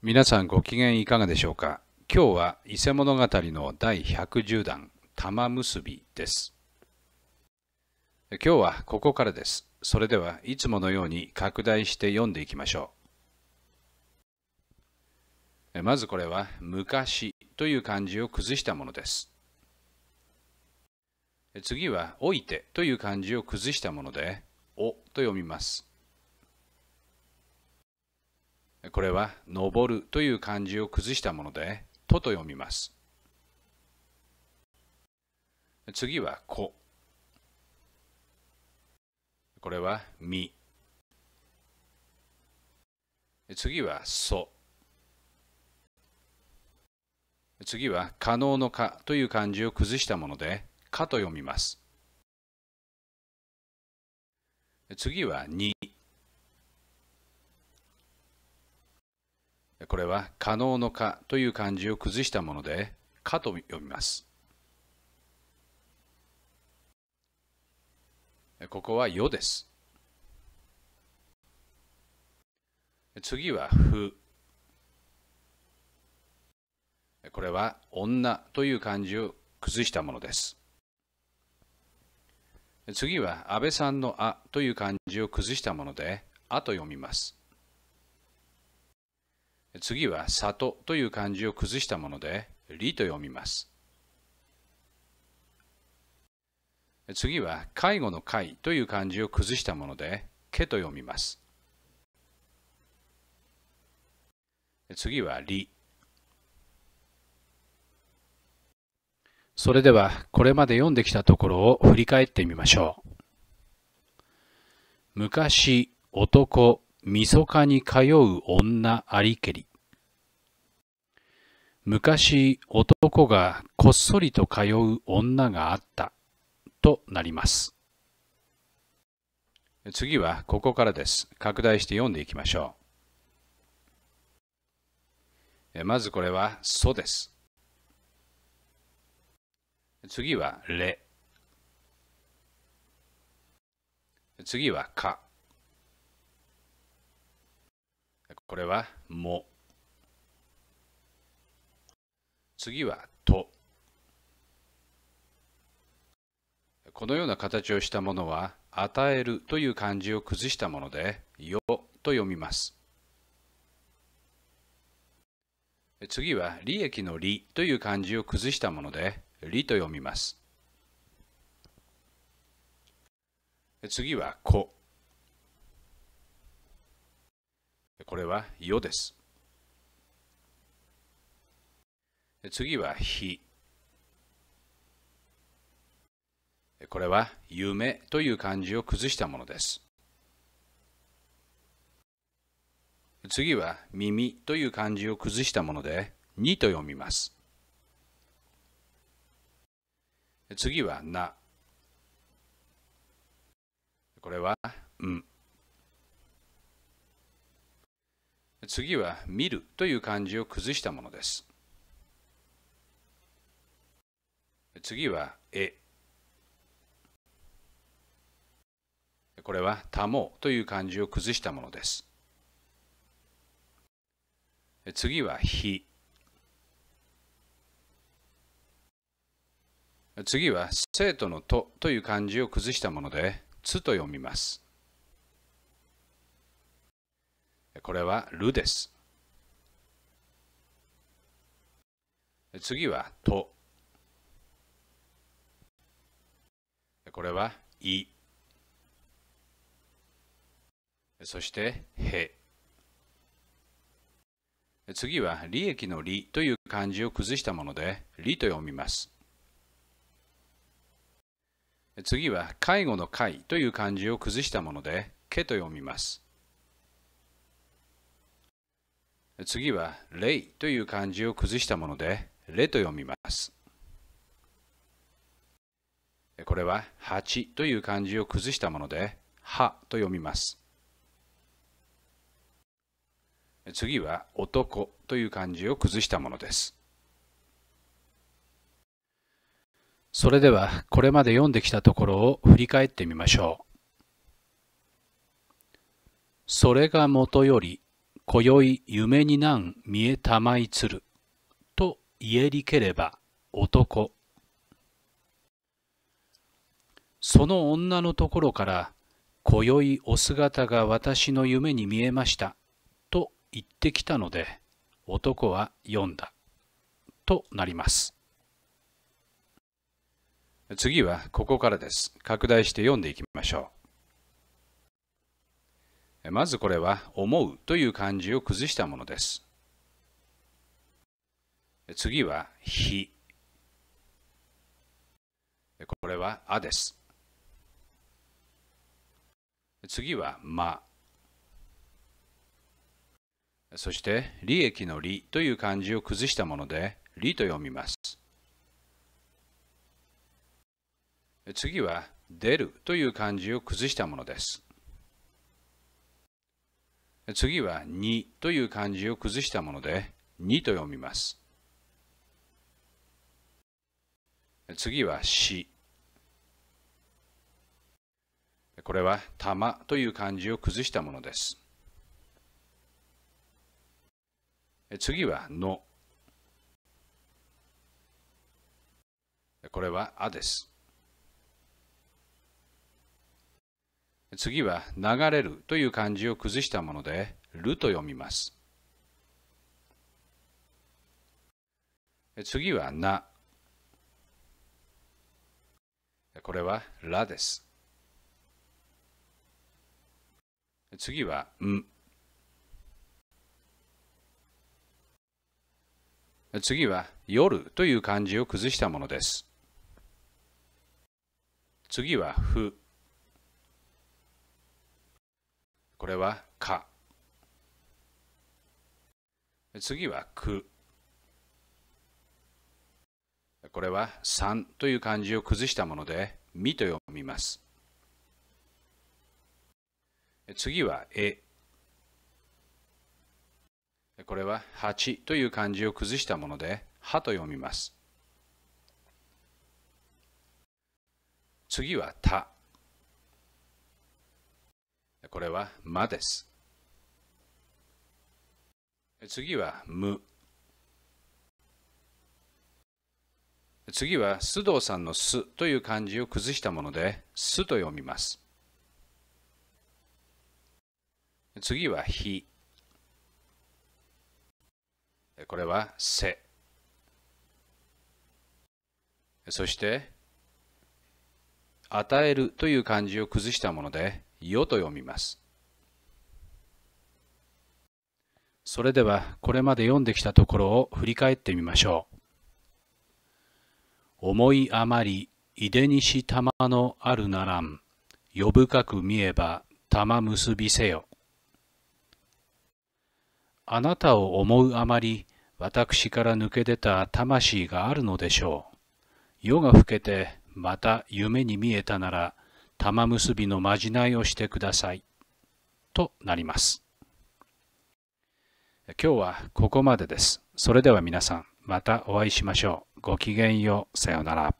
皆さんご機嫌いかがでしょうか今日は伊勢物語の第110弾玉結びです今日はここからですそれではいつものように拡大して読んでいきましょうまずこれは昔という漢字を崩したものです次はおいてという漢字を崩したものでおと読みますこれは「登る」という漢字を崩したもので「と」と読みます次は「こ」これは「み」次は「そ」次は「可能のか」という漢字を崩したもので「か」と読みます次は「に」これは可能の可という漢字を崩したもので、可と読みます。ここはよです。次はふ。これは女という漢字を崩したものです。次は安倍さんのあという漢字を崩したもので、あと読みます。次は里という漢字を崩したもので、りと読みます。次は介護の介という漢字を崩したもので、けと読みます。次はり。それではこれまで読んできたところを振り返ってみましょう。昔、男、晦日に通う女ありけり。昔男がこっそりと通う女があったとなります。次はここからです。拡大して読んでいきましょう。まずこれは「そ」です。次は「れ」。次は「か」。これはも。次はと。このような形をしたものは与えるという漢字を崩したものでよと読みます。次は利益の利という漢字を崩したもので利と読みます。次は子。れは世です。次は日。これは夢という漢字を崩したものです。次は耳という漢字を崩したもので、にと読みます。次はな。これは、ん。次は見るという漢字を崩したものです。次は絵。これは保という漢字を崩したものです。次は日。次は生徒のとという漢字を崩したもので、つと読みます。これはるです。次はと。これはいそしてへ次は利益の利という漢字を崩したもので利と読みます次は介護の介という漢字を崩したものでけと読みます次は「いという漢字を崩したもので「れ」と読みますこれは「ちという漢字を崩したもので「は」と読みます次は「男」という漢字を崩したものですそれではこれまで読んできたところを振り返ってみましょうそれがもとより今宵夢になん見えたまいつる。と言えりければ男。その女のところから、今宵お姿が私の夢に見えました。と言ってきたので、男は読んだ。となります。次はここからです。拡大して読んでいきましょう。まずこれは「思う」という漢字を崩したものです。次は「日」。これは「あ」です。次は「ま」。そして「利益の利」という漢字を崩したもので「利」と読みます。次は「出る」という漢字を崩したものです。次はに」という漢字を崩したものでに」と読みます。次はし」これは玉という漢字を崩したものです。次はの。これはあです。次は流れるという漢字を崩したもので、ると読みます。次はな。これはらです。次はん。次は夜という漢字を崩したものです。次はふ。これは「か」次は「く」これは「三」という漢字を崩したもので「み」と読みます次は「え」これは「八」という漢字を崩したもので「は」と読みます次は「た」これは「ま」です。次は「む」。次は須藤さんの「す」という漢字を崩したもので「す」と読みます。次は「ひ」。これは「せ」。そして「与える」という漢字を崩したもので世と読みます。それではこれまで読んできたところを振り返ってみましょう。思い余り、いでにし玉のあるならん、よ深く見えば玉結びせよ。あなたを思うあまり、私から抜け出た魂があるのでしょう。夜が更けて、また夢に見えたなら、玉結びのまじないをしてくださいとなります今日はここまでですそれでは皆さんまたお会いしましょうごきげんようさようなら